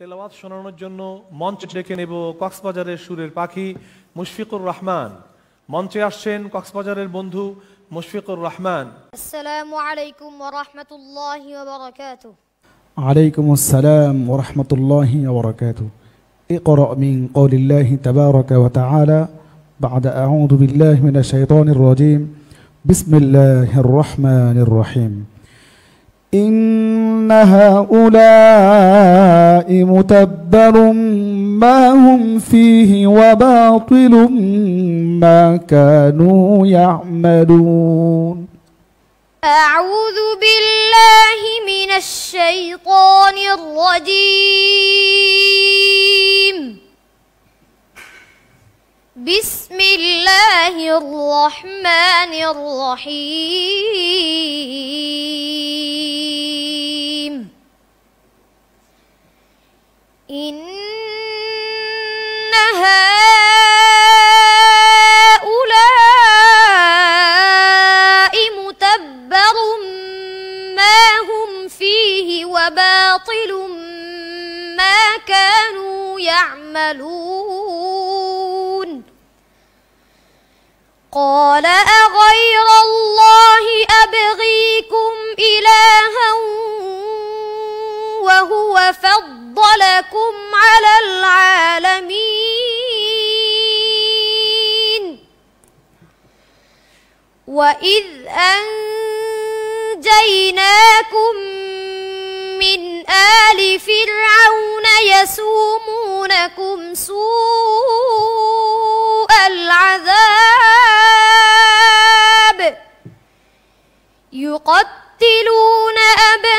তেলাবাদ শোনানোর জন্য মঞ্চ ডেকে নেব কক্সবাজারের সুরের পাখি মুশফিকুর রহমান মঞ্চে আসছেন কক্সবাজারের বন্ধু মুশফিকুর রহমান আসসালামু আলাইকুম ওয়া রাহমাতুল্লাহি ওয়া বারাকাতুহু আলাইকুম আসসালাম ওয়া রাহমাতুল্লাহি ওয়া বারাকাতুহু اقرأ من قول الله تبارك وتعالى بعد أعوذ بالله من الشيطان الرجيم بسم الله الرحمن إن هؤلاء متبر ما هم فيه وباطل ما كانوا يعملون أعوذ بالله من الشيطان الرجيم بسم الله الرحمن الرحيم قال أغير الله أبغيكم إلها وهو فضلكم على العالمين وإذ أنجيناكم من آل فرعون يسومونكم سوء العذاب تقتلون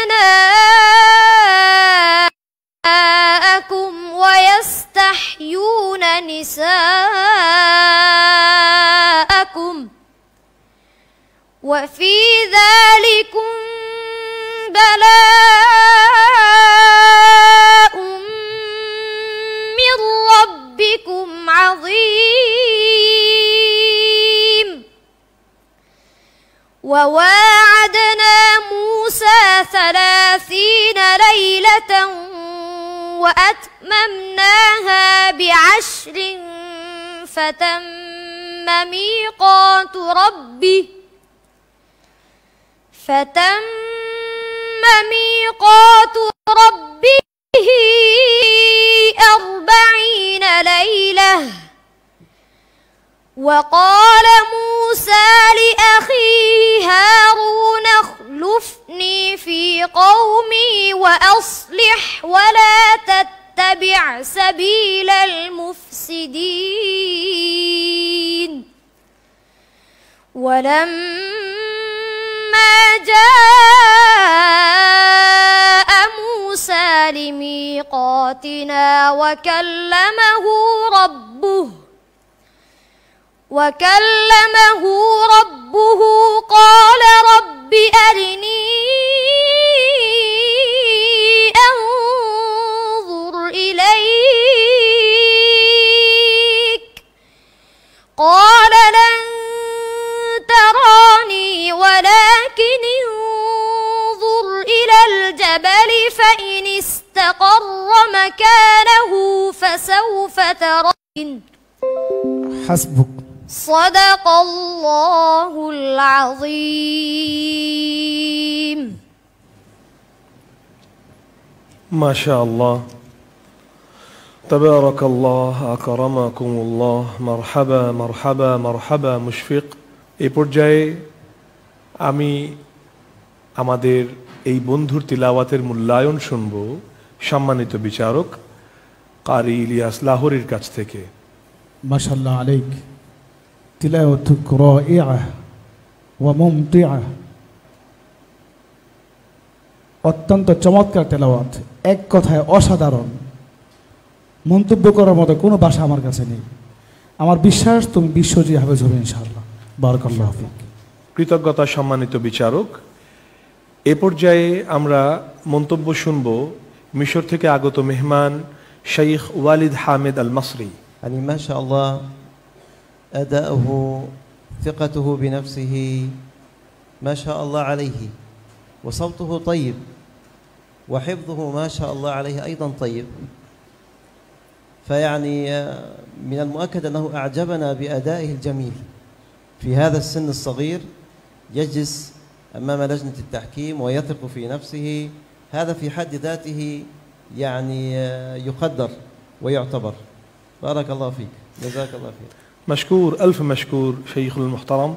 أبناءكم ويستحيون نساءكم وفي ذلكم بلاء عشر فتم ميقات ربه فتم ميقات ربه أربعين ليلة وقال موسى لأخيه هارون اخلفني في قومي وأصلح ولا تتبع تتبع سبيل المفسدين ولما جاء موسى لميقاتنا وكلمه ربه وكلمه ربه قال رب الجبل فإن استقر مكانه فسوف ترى حسبك صدق الله العظيم ما شاء الله تبارك الله أكرمكم الله مرحبا مرحبا مرحبا مشفق إبرجاي أمي আমি আমাদের এই বন্ধুর তিলাওয়াতের মূল্যায়ন শুনব সম্মানিত বিচারক কারি ইলিয়াস লাহোরের কাছ থেকে মাসাল্লাহ আলাইক তিলাওয়াত রাইআ ওয়া মুমতিআ অত্যন্ত চমৎকার তেলাওয়াত এক কথায় অসাধারণ মন্তব্য করার মতো কোনো ভাষা আমার কাছে নেই আমার বিশ্বাস তুমি বিশ্বজি হবে ইনশাআল্লাহ বারকাল্লাহ কৃতজ্ঞতা সম্মানিত বিচারক এ পর্যায়ে আমরা মন্তব্য শুনব মিশর থেকে আগত মেহমান শাইখ ওয়ালিদ হামিদ আল মাসরি يعني ما شاء الله أداؤه ثقته بنفسه ما شاء الله عليه وصوته طيب وحفظه ما شاء الله عليه أيضا طيب فيعني من المؤكد أنه أعجبنا بأدائه الجميل في هذا السن الصغير يجلس أمام لجنة التحكيم ويثق في نفسه هذا في حد ذاته يعني يقدر ويعتبر بارك الله فيك جزاك الله فيك مشكور ألف مشكور شيخ المحترم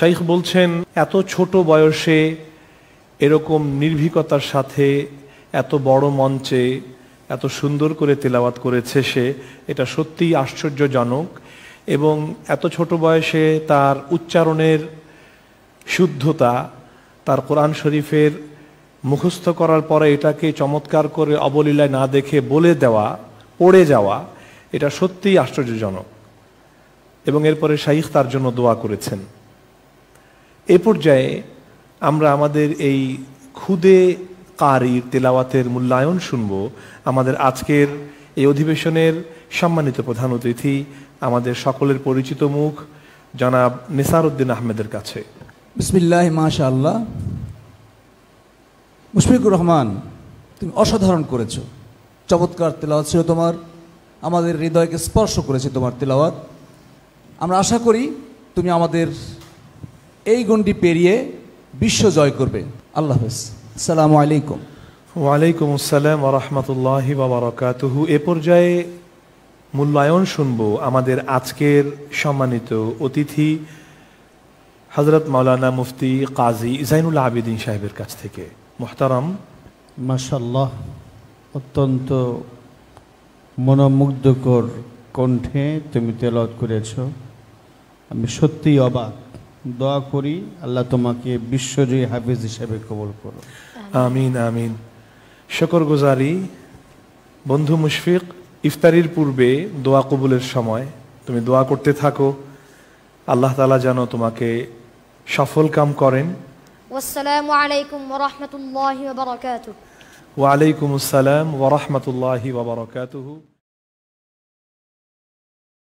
শাইখ বলছেন এত ছোট বয়সে এরকম নির্ভীকতার সাথে এত বড় মঞ্চে এত সুন্দর করে তেলাওয়াত করেছে সে এটা সত্যিই আশ্চর্যজনক এবং এত ছোট বয়সে তার উচ্চারণের শুদ্ধতা তার কোরআন শরীফের মুখস্থ করার পরে এটাকে চমৎকার করে অবলীলায় না দেখে বলে দেওয়া পড়ে যাওয়া এটা সত্যিই আশ্চর্যজনক এবং এরপরে শাইখ তার জন্য দোয়া করেছেন এ পর্যায়ে আমরা আমাদের এই ক্ষুদে কারির তেলাওয়াতের মূল্যায়ন শুনব আমাদের আজকের এই অধিবেশনের সম্মানিত প্রধান অতিথি আমাদের সকলের পরিচিত মুখ জনাব নিসার উদ্দিন আহমেদের কাছে বিসমিল্লাহ মাশা আল্লাহ মুশফিকুর রহমান তুমি অসাধারণ করেছ চমৎকার তেলাওয়াত ছিল তোমার আমাদের হৃদয়কে স্পর্শ করেছে তোমার তেলাওয়াত আমরা আশা করি তুমি আমাদের এই গণ্ডি পেরিয়ে বিশ্ব জয় করবে আল্লাহ হাফেজ সালামু আলাইকুম ওয়ালাইকুম আসসালাম রহমতুল্লাহ বাবরকাতহু এ পর্যায়ে মূল্যায়ন শুনব আমাদের আজকের সম্মানিত অতিথি হজরত মাওলানা মুফতি কাজী ইজাইনুল আবেদিন সাহেবের কাছ থেকে মোহতারাম মাসাল্লাহ অত্যন্ত মনোমুগ্ধকর কণ্ঠে তুমি তেলত করেছ আমি সত্যিই অবাক দোয়া করি আল্লাহ তোমাকে বিশ্বজয়ী হাফিজ হিসেবে কবল করো আমিন আমিন শকর গুজারি বন্ধু মুশফিক ইফতারির পূর্বে দোয়া কবুলের সময় তুমি দোয়া করতে থাকো আল্লাহ তালা যেন তোমাকে সফল কাম করেন আসসালামু আলাইকুম ওয়া রাহমাতুল্লাহি ওয়া বারাকাতুহু আসসালাম ওয়া